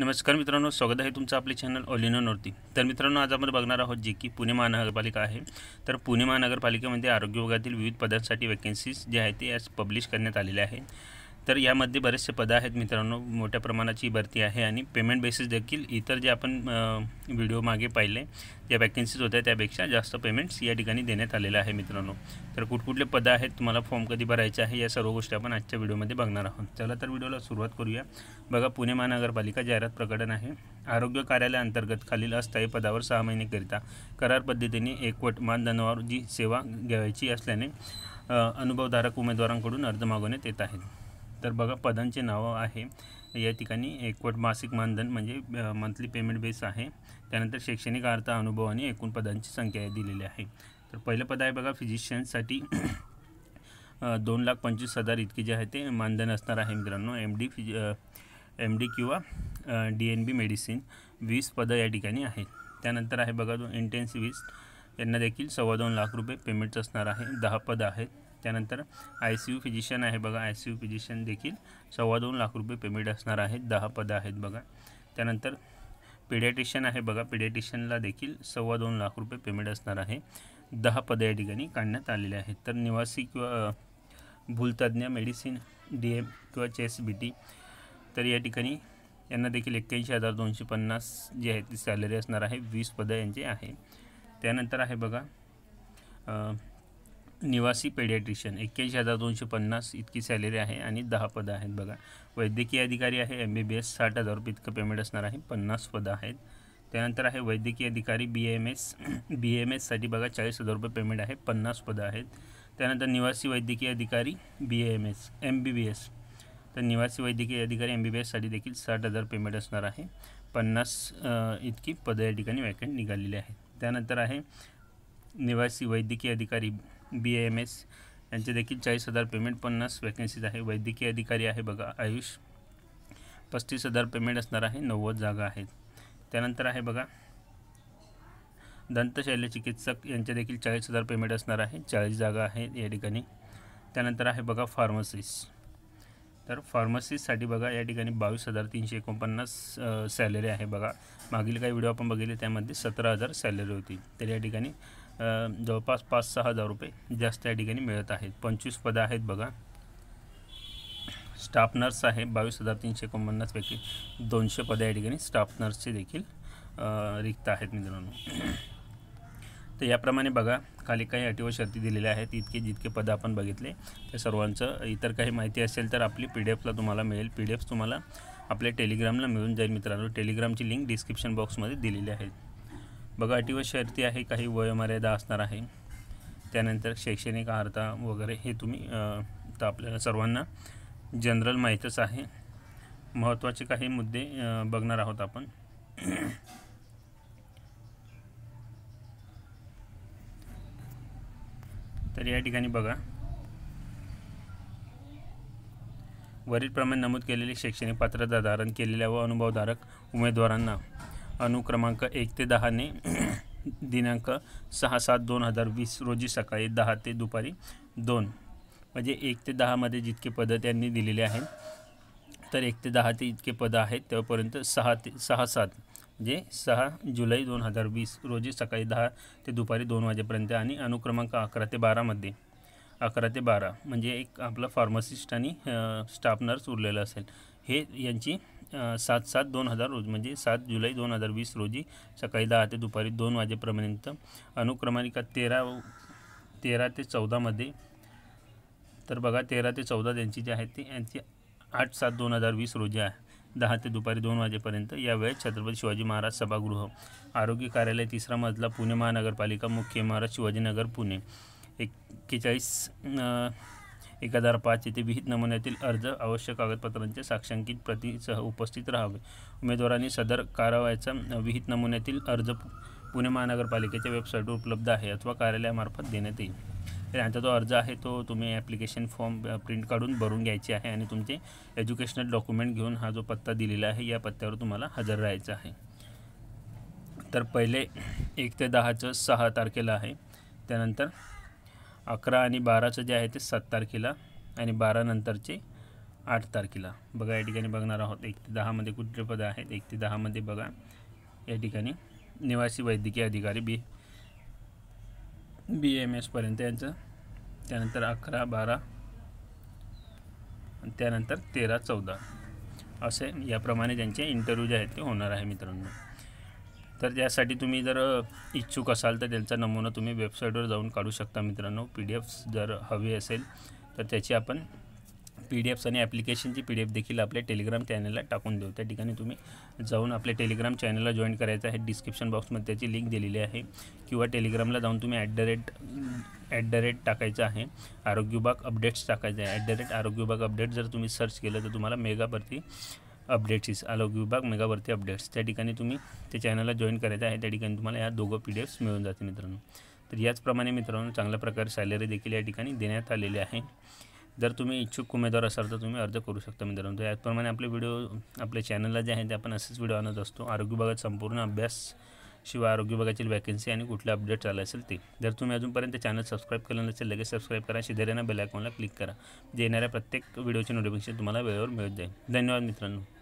नमस्कार मित्रांनो स्वागत आहे तुमचं आपले चॅनल ऑलिनोनवरती तर मित्रांनो आज आपण बघणार आहोत जे की पुणे महानगरपालिका आहे तर पुणे महानगरपालिकेमध्ये आरोग्य विभागातील विविध पदांसाठी वॅकेन्सीज जे आहे ते आज पब्लिश करण्यात आलेले आहे तर यामध्ये बरेचसे पदं आहेत मित्रांनो मोठ्या प्रमाणाची भरती आहे आणि पेमेंट बेसिस देखील इतर जे आपण व्हिडिओ मागे पाहिले ज्या वॅकन्सीज होत्या त्यापेक्षा जास्त पेमेंट्स या ठिकाणी देण्यात आलेलं आहे मित्रांनो तर कुठकुठले पदं आहेत तुम्हाला फॉर्म कधी भरायचे आहे या सर्व गोष्टी आपण आजच्या व्हिडिओमध्ये बघणार आहोत चला तर व्हिडिओला सुरुवात करूया बघा पुणे महानगरपालिका जाहिरात प्रकटन आहे आरोग्य कार्यालयाअंतर्गत खालील अस्थायी पदावर सहा महिनेकरिता करार पद्धतीने एकवट मानधनावर जी सेवा घ्यायची असल्याने अनुभवधारक उमेदवारांकडून अर्ज मागवण्यात येत आहेत तर बघा पदांचे नावं आहे या ठिकाणी एकवट मासिक मानधन म्हणजे मंथली पेमेंट बेस आहे त्यानंतर शैक्षणिक अर्थ अनुभव आणि एकूण पदांची संख्या दिलेली आहे तर पहिलं पद आहे बघा फिजिशियन्ससाठी दोन लाख पंचवीस हजार इतके जे आहे ते मानधन असणार आहे मित्रांनो एम डी फिज एम डी किंवा डी एन बी मेडिसिन वीस पदं या ठिकाणी आहेत त्यानंतर आहे बघा दोन इंटेन्सिव्हिस्ट यांना देखील सव्वा दोन लाख रुपये पेमेंट्स असणार आहे दहा पदं आहेत त्यानंतर आय सी यू फिजिशियन आहे बघा आय सी यू फिजिशियन देखील सव्वा दोन लाख रुपये पेमेंट असणार आहेत दहा पदं आहेत बघा त्यानंतर पेडॅटिशियन आहे बघा पिडियाटिशियनला देखील सव्वा दोन लाख रुपये पेमेंट असणार आहे दहा पदं या ठिकाणी काढण्यात आलेले आहेत तर निवासी किंवा भूलतज्ञ मेडिसिन डी एम किंवा चेस बी टी तर या ठिकाणी यांना देखील एक्क्याऐंशी हजार दोनशे पन्नास जी आहे ती सॅलरी असणार आहे वीस पदं यांची आहे त्यानंतर आहे बघा निवासी पेडियाट्रिशियन एक्क्याऐंशी हजार दोनशे पन्नास इतकी सॅलरी आहे आणि दहा पदं आहेत बघा वैद्यकीय अधिकारी आहे एम बी बी एस साठ हजार रुपये इतकं पेमेंट असणार आहे पन्नास पदं आहेत त्यानंतर आहे वैद्यकीय अधिकारी B M S B M एससाठी बघा चाळीस हजार रुपये पेमेंट आहे पन्नास पदं आहेत त्यानंतर निवासी वैद्यकीय अधिकारी B M S M B B S तर निवासी वैद्यकीय अधिकारी एम बी बी एससाठी देखील साठ हजार पेमेंट असणार आहे पन्नास इतकी पदं या ठिकाणी वॅकंट निघालेली आहेत त्यानंतर आहे निवासी वैद्यकीय अधिकारी बी ए एम एस यांचे देखील चाळीस हजार पेमेंट पन्नास वॅकन्सीज आहे वैद्यकीय अधिकारी आहे बघा आयुष पस्तीस हजार पेमेंट असणार आहे नव्वद जागा आहेत त्यानंतर आहे बघा दंतशैल्य चिकित्सक यांचे देखील चाळीस हजार पेमेंट असणार आहे चाळीस जागा आहेत या ठिकाणी त्यानंतर आहे बघा फार्मसीस तर फार्मसिस्टसाठी बघा या ठिकाणी बावीस हजार तीनशे एकोणपन्नास सॅलरी आहे बघा मागील काही व्हिडिओ आपण बघितले त्यामध्ये सतरा हजार सॅलरी होती तर या ठिकाणी जवळपास पाच सहा हजार रुपये जास्त या ठिकाणी मिळत आहेत पंचवीस पदं आहेत बघा स्टाफ नर्स आहे बावीस हजार तीनशे एकोणपन्नासपैकी दोनशे पदं या ठिकाणी स्टाफ नर्सचे देखील रिक्त आहेत मित्रांनो तर याप्रमाणे बघा खाली काही अटी व शर्ती दिलेल्या आहेत इतके जितके पदं आपण बघितले त्या सर्वांचं इतर काही माहिती असेल तर आपली पी डी एफला तुम्हाला मिळेल पी डी एफ तुम्हाला आपल्या टेलिग्रामला मिळून जाईल मित्रांनो टेलिग्रामची लिंक डिस्क्रिप्शन बॉक्समध्ये दिलेली आहे बघा अटी व शर्ती आहे काही वयमर्यादा असणार आहे त्यानंतर शैक्षणिक अर्था वगैरे हे तुम्ही तर आपल्याला सर्वांना जनरल माहीतच आहे महत्त्वाचे काही मुद्दे बघणार आहोत आपण तर या ठिकाणी बघा वरीलप्रमाणे नमूद केलेली शैक्षणिक पात्रता धारण केलेल्या व अनुभवधारक उमेदवारांना अनुक्रमांक एक ते दहाने दिनांक सहा सात दोन हजार वीस रोजी सकाळी दहा ते दुपारी दोन म्हणजे एक ते दहामध्ये जितके पदं त्यांनी दिलेले आहेत तर एक ते दहा ते इतके पदं आहेत तेव्हापर्यंत सहा ते सहा सात म्हणजे सहा जुलै दोन हजार वीस रोजी सकाळी दहा ते दुपारी दोन वाजेपर्यंत आणि अनुक्रमांक अकरा ते बारामध्ये अकरा ते बारा म्हणजे एक आपला फार्मासिस्ट आणि स्टाफ नर्स उरलेला असेल हे यांची सात सात दोन हजार रोज म्हणजे सात जुलै दोन हजार वीस रोजी सकाळी दहा ते दुपारी दोन वाजेपर्यंत अनुक्रमणिका तेरा तेरा ते चौदामध्ये तर बघा तेरा ते चौदा त्यांची जी आहे ती यांची आठ सात दोन हजार वीस रोजी आहे दहा ते दुपारी दोन वाजेपर्यंत यावेळेस छत्रपती शिवाजी महाराज सभागृह आरोग्य कार्यालय तिसरा मजला पुणे महानगरपालिका मुख्य इमारत शिवाजीनगर पुणे एक्केचाळीस एक हजार पाच येथे विहित नमुन्यातील अर्ज आवश्यक कागदपत्रांचे साक्षांकित प्रतीसह उपस्थित राहावे उमेदवारांनी सदर कारवायचा विहित नमुन्यातील अर्ज पुणे महानगरपालिकेच्या वेबसाईटवर उपलब्ध आहे अथवा कार्यालयामार्फत देण्यात येईल तर जो अर्ज आहे तो तुम्ही ॲप्लिकेशन फॉर्म प्रिंट काढून भरून घ्यायची आहे आणि तुमचे एज्युकेशनल डॉक्युमेंट घेऊन हा जो पत्ता दिलेला आहे या पत्त्यावर तुम्हाला हजर राहायचा आहे तर पहिले एक ते दहाचं सहा तारखेला आहे त्यानंतर अकरा आणि बाराचं जे आहे ते सात तारखेला आणि नंतरचे आठ तारखेला बघा या ठिकाणी बघणार आहोत एक ते दहामध्ये कुठले पदं आहेत एक ते दहामध्ये बघा या ठिकाणी निवासी वैद्यकीय अधिकारी बी बी एम एसपर्यंत यांचं त्यानंतर अकरा बारा त्यानंतर तेरा चौदा असे याप्रमाणे त्यांचे इंटरव्ह्यू जे आहेत ते होणार आहे मित्रांनो तर त्यासाठी तुम्ही जर इच्छुक असाल तर त्यांचा नमुना तुम्ही वेबसाईटवर जाऊन काढू शकता मित्रांनो पी डी एफ्स जर हवी असेल तर त्याची आपण पी डी एफ्स आणि ॲप्लिकेशनची पी डी एफ देखील आपल्या टेलिग्राम चॅनलला टाकून देऊ त्या ठिकाणी तुम्ही जाऊन आपल्या टेलिग्राम चॅनलला जॉईन करायचं आहे डिस्क्रिप्शन बॉक्समध्ये त्याची लिंक दिलेली आहे किंवा टेलिग्रामला जाऊन तुम्ही at the rate at the rate टाकायचं आहे आरोग्यविभाग अपडेट्स टाकायचं आहे ॲट द रेट आरोग्य विभाग अपडेट जर तुम्ही सर्च केलं तर तुम्हाला मेगावरती अपडेट्स विभाग मेगावरती अपडेट्स त्या ठिकाणी तुम्ही जॉइन कराया है तो आहे त्या दोगों पी डी एफ्स मिळून जाते मित्रांनो तर याचप्रमाणे मित्रांनो चांगल्या प्रकारे सॅलरी देखील या ठिकाणी देण्यात आलेली जर तुम्ही इच्छुक उमेदवार असाल तो तुम्हें अर्ज करू शता मित्रों तर याचप्रमाणे आपले व्हिडिओ आपल्या चॅनलला जे आहे ते आपण असेच व्हिडिओ आणत असतो आरोग्य विभागात संपूर्ण अभ्यास शिवाय आरोग्य विभागातील वॅकन्सी आणि कुठला अपडेट आला असेल ते जर तुम्हें अजूनपर्यंत चॅनल सबस्क्राईब केलं नसेल लगेच करा शिधाऱ्यांना बेल आयकॉनला क्लिक करा जे प्रत्येक वीडियो की नोटिफिकेशन तुम्हाला वेळेवर मिळत जाईल धन्यवाद मित्रों